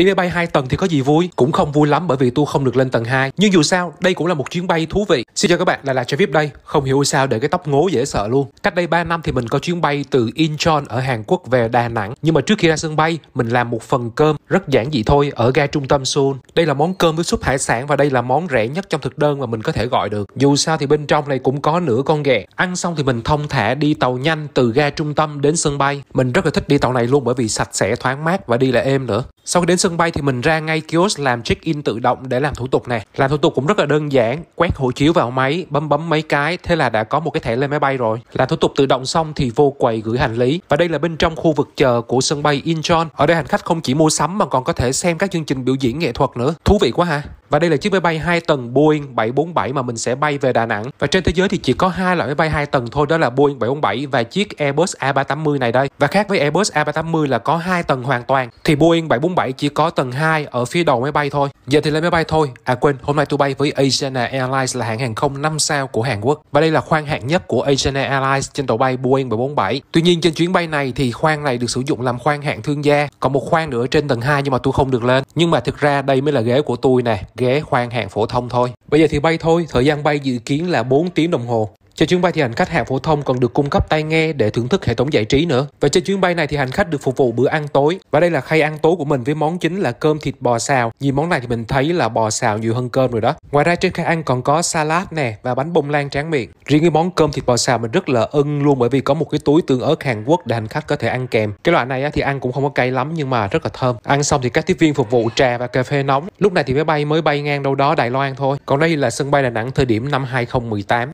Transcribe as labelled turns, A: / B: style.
A: Đi máy bay 2 tầng thì có gì vui? Cũng không vui lắm bởi vì tôi không được lên tầng 2. Nhưng dù sao, đây cũng là một chuyến bay thú vị. Xin chào các bạn, lại là là Travis đây. Không hiểu sao để cái tóc ngố dễ sợ luôn. Cách đây 3 năm thì mình có chuyến bay từ Incheon ở Hàn Quốc về Đà Nẵng. Nhưng mà trước khi ra sân bay, mình làm một phần cơm rất giản dị thôi ở ga trung tâm Seoul. Đây là món cơm với súp hải sản và đây là món rẻ nhất trong thực đơn mà mình có thể gọi được. Dù sao thì bên trong này cũng có nửa con ghẹ. Ăn xong thì mình thông thả đi tàu nhanh từ ga trung tâm đến sân bay. Mình rất là thích đi tàu này luôn bởi vì sạch sẽ thoáng mát và đi là êm nữa. Sau khi đến sân bay thì mình ra ngay kiosk làm check-in tự động để làm thủ tục này. Làm thủ tục cũng rất là đơn giản, quét hộ chiếu vào máy, bấm bấm mấy cái, thế là đã có một cái thẻ lên máy bay rồi. Làm thủ tục tự động xong thì vô quầy gửi hành lý. Và đây là bên trong khu vực chờ của sân bay Incheon. Ở đây hành khách không chỉ mua sắm mà còn có thể xem các chương trình biểu diễn nghệ thuật nữa. Thú vị quá ha. Và đây là chiếc máy bay 2 tầng Boeing 747 mà mình sẽ bay về Đà Nẵng. Và trên thế giới thì chỉ có hai loại máy bay 2 tầng thôi, đó là Boeing 747 và chiếc Airbus A380 này đây. Và khác với Airbus A380 là có hai tầng hoàn toàn, thì Boeing 747 chỉ có tầng 2 ở phía đầu máy bay thôi. Giờ thì lên máy bay thôi. À quên, hôm nay tôi bay với Asian Airlines là hãng hàng không 5 sao của Hàn Quốc. Và đây là khoang hạng nhất của Asian Airlines trên tàu bay Boeing 747. Tuy nhiên trên chuyến bay này thì khoang này được sử dụng làm khoang hạng thương gia, còn một khoang nữa trên tầng 2 nhưng mà tôi không được lên. Nhưng mà thực ra đây mới là ghế của tôi nè ghế khoang hạng phổ thông thôi. Bây giờ thì bay thôi, thời gian bay dự kiến là 4 tiếng đồng hồ. Trên chuyến bay thì hành khách hạng phổ thông còn được cung cấp tai nghe để thưởng thức hệ thống giải trí nữa. Và trên chuyến bay này thì hành khách được phục vụ bữa ăn tối. Và đây là khay ăn tối của mình với món chính là cơm thịt bò xào. Nhìn món này thì mình thấy là bò xào nhiều hơn cơm rồi đó. Ngoài ra trên khay ăn còn có salad nè và bánh bông lan tráng miệng. Riêng cái món cơm thịt bò xào mình rất là ưng luôn bởi vì có một cái túi tương ớt Hàn Quốc để hành khách có thể ăn kèm. Cái loại này thì ăn cũng không có cay lắm nhưng mà rất là thơm. Ăn xong thì các tiếp viên phục vụ trà và cà phê nóng. Lúc này thì máy bay mới bay ngang đâu đó Đài Loan thôi. Còn đây là sân bay Đà Nẵng thời điểm năm 2018.